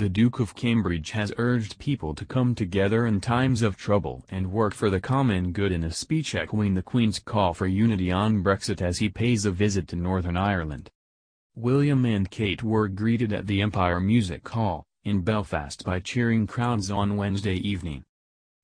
The Duke of Cambridge has urged people to come together in times of trouble and work for the common good in a speech echoing the Queen's call for unity on Brexit as he pays a visit to Northern Ireland. William and Kate were greeted at the Empire Music Hall, in Belfast by cheering crowds on Wednesday evening.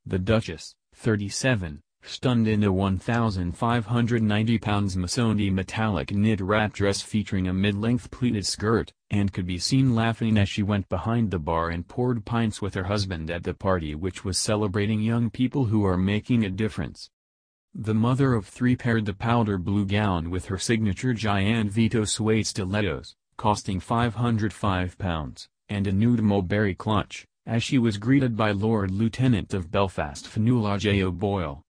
The Duchess, 37, stunned in a 1,590-pounds Missoni metallic knit wrap dress featuring a mid-length pleated skirt, and could be seen laughing as she went behind the bar and poured pints with her husband at the party which was celebrating young people who are making a difference. The mother of three paired the powder blue gown with her signature Gian Vito suede stilettos, costing £505, and a nude mulberry clutch, as she was greeted by Lord Lieutenant of Belfast Fanula J. O'Boyle.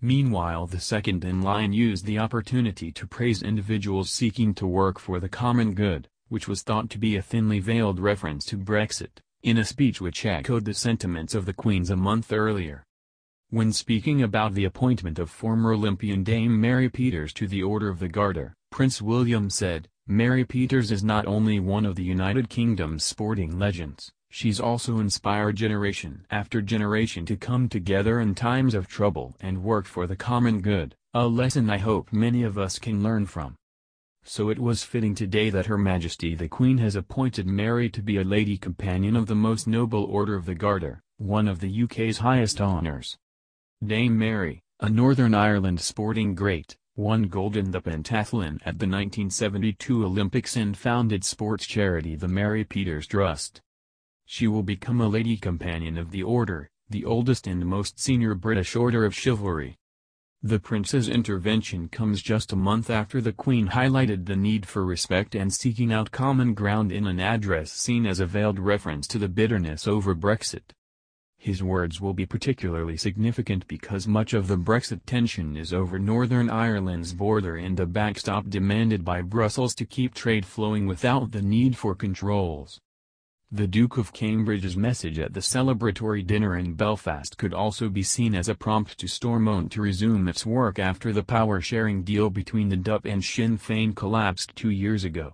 Meanwhile the second in line used the opportunity to praise individuals seeking to work for the common good, which was thought to be a thinly veiled reference to Brexit, in a speech which echoed the sentiments of the Queen's a month earlier. When speaking about the appointment of former Olympian Dame Mary Peters to the Order of the Garter, Prince William said, Mary Peters is not only one of the United Kingdom's sporting legends, She's also inspired generation after generation to come together in times of trouble and work for the common good, a lesson I hope many of us can learn from. So it was fitting today that Her Majesty the Queen has appointed Mary to be a Lady Companion of the Most Noble Order of the Garter, one of the UK's highest honours. Dame Mary, a Northern Ireland sporting great, won gold in the pentathlon at the 1972 Olympics and founded sports charity the Mary Peters Trust she will become a Lady Companion of the Order, the oldest and most senior British order of chivalry. The prince's intervention comes just a month after the queen highlighted the need for respect and seeking out common ground in an address seen as a veiled reference to the bitterness over Brexit. His words will be particularly significant because much of the Brexit tension is over Northern Ireland's border and the backstop demanded by Brussels to keep trade flowing without the need for controls. The Duke of Cambridge's message at the celebratory dinner in Belfast could also be seen as a prompt to Stormont to resume its work after the power-sharing deal between the DUP and Sinn Féin collapsed two years ago.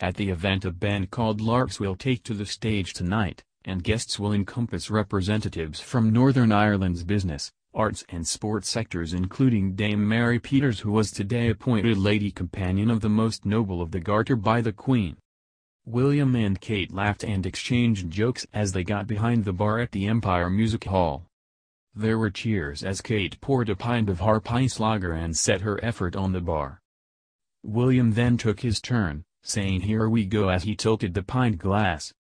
At the event a band called Larks will take to the stage tonight, and guests will encompass representatives from Northern Ireland's business, arts and sports sectors including Dame Mary Peters who was today appointed Lady Companion of the Most Noble of the Garter by the Queen. William and Kate laughed and exchanged jokes as they got behind the bar at the Empire Music Hall. There were cheers as Kate poured a pint of harp ice lager and set her effort on the bar. William then took his turn, saying here we go as he tilted the pint glass.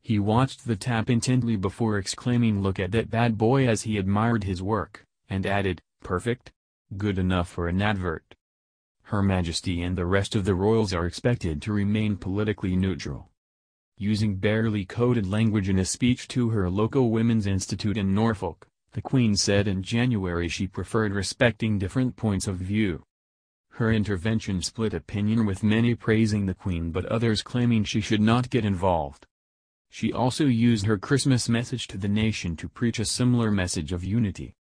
He watched the tap intently before exclaiming look at that bad boy as he admired his work, and added, perfect? Good enough for an advert. Her Majesty and the rest of the royals are expected to remain politically neutral. Using barely coded language in a speech to her local Women's Institute in Norfolk, the Queen said in January she preferred respecting different points of view. Her intervention split opinion with many praising the Queen but others claiming she should not get involved. She also used her Christmas message to the nation to preach a similar message of unity.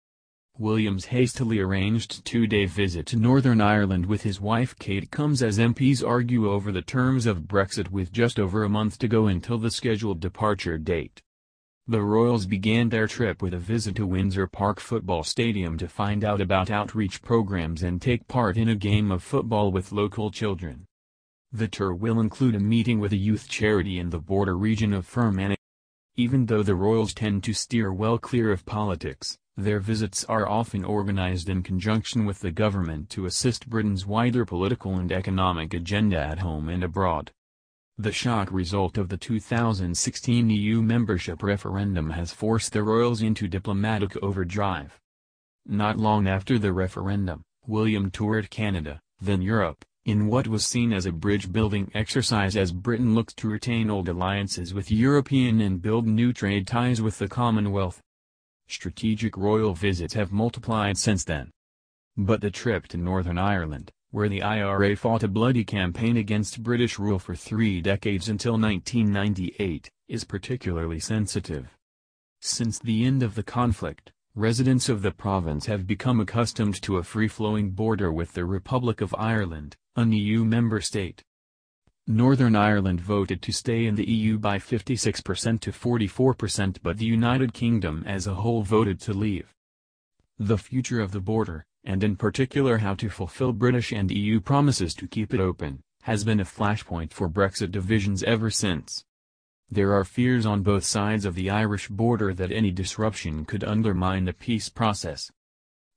Williams hastily arranged two-day visit to Northern Ireland with his wife Kate comes as MPs argue over the terms of Brexit with just over a month to go until the scheduled departure date. The Royals began their trip with a visit to Windsor Park Football Stadium to find out about outreach programs and take part in a game of football with local children. The tour will include a meeting with a youth charity in the border region of Fermanagh. Even though the Royals tend to steer well clear of politics, their visits are often organized in conjunction with the government to assist Britain's wider political and economic agenda at home and abroad. The shock result of the 2016 EU membership referendum has forced the royals into diplomatic overdrive. Not long after the referendum, William toured Canada, then Europe, in what was seen as a bridge-building exercise as Britain looked to retain old alliances with European and build new trade ties with the Commonwealth strategic royal visits have multiplied since then. But the trip to Northern Ireland, where the IRA fought a bloody campaign against British rule for three decades until 1998, is particularly sensitive. Since the end of the conflict, residents of the province have become accustomed to a free-flowing border with the Republic of Ireland, an EU member state. Northern Ireland voted to stay in the EU by 56% to 44% but the United Kingdom as a whole voted to leave. The future of the border, and in particular how to fulfill British and EU promises to keep it open, has been a flashpoint for Brexit divisions ever since. There are fears on both sides of the Irish border that any disruption could undermine the peace process,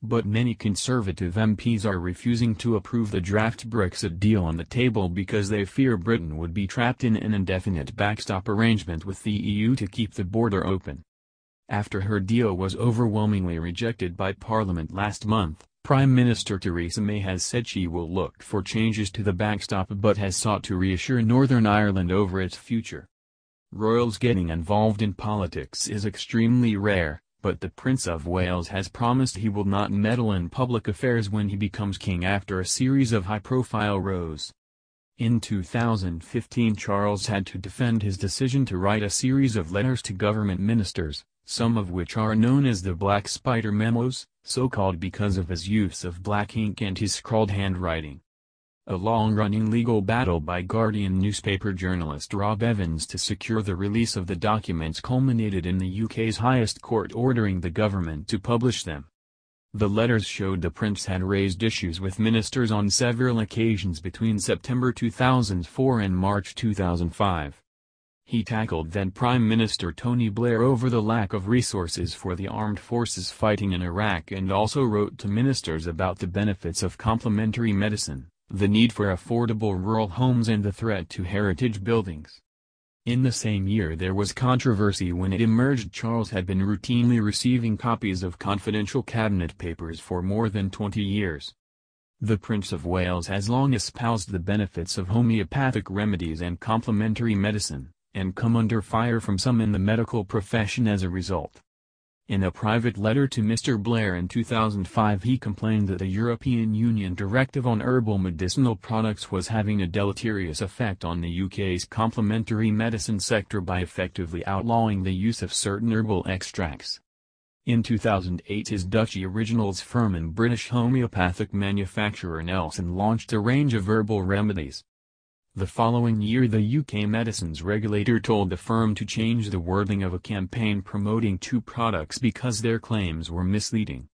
but many Conservative MPs are refusing to approve the draft Brexit deal on the table because they fear Britain would be trapped in an indefinite backstop arrangement with the EU to keep the border open. After her deal was overwhelmingly rejected by Parliament last month, Prime Minister Theresa May has said she will look for changes to the backstop but has sought to reassure Northern Ireland over its future. Royals getting involved in politics is extremely rare, but the Prince of Wales has promised he will not meddle in public affairs when he becomes king after a series of high-profile rows. In 2015 Charles had to defend his decision to write a series of letters to government ministers, some of which are known as the Black Spider Memos, so called because of his use of black ink and his scrawled handwriting a long-running legal battle by Guardian newspaper journalist Rob Evans to secure the release of the documents culminated in the UK's highest court ordering the government to publish them. The letters showed the prince had raised issues with ministers on several occasions between September 2004 and March 2005. He tackled then Prime Minister Tony Blair over the lack of resources for the armed forces fighting in Iraq and also wrote to ministers about the benefits of complementary medicine the need for affordable rural homes and the threat to heritage buildings. In the same year there was controversy when it emerged Charles had been routinely receiving copies of confidential cabinet papers for more than 20 years. The Prince of Wales has long espoused the benefits of homeopathic remedies and complementary medicine, and come under fire from some in the medical profession as a result. In a private letter to Mr. Blair in 2005 he complained that a European Union directive on herbal medicinal products was having a deleterious effect on the UK's complementary medicine sector by effectively outlawing the use of certain herbal extracts. In 2008 his Dutch originals firm and British homeopathic manufacturer Nelson launched a range of herbal remedies, the following year the UK medicines regulator told the firm to change the wording of a campaign promoting two products because their claims were misleading.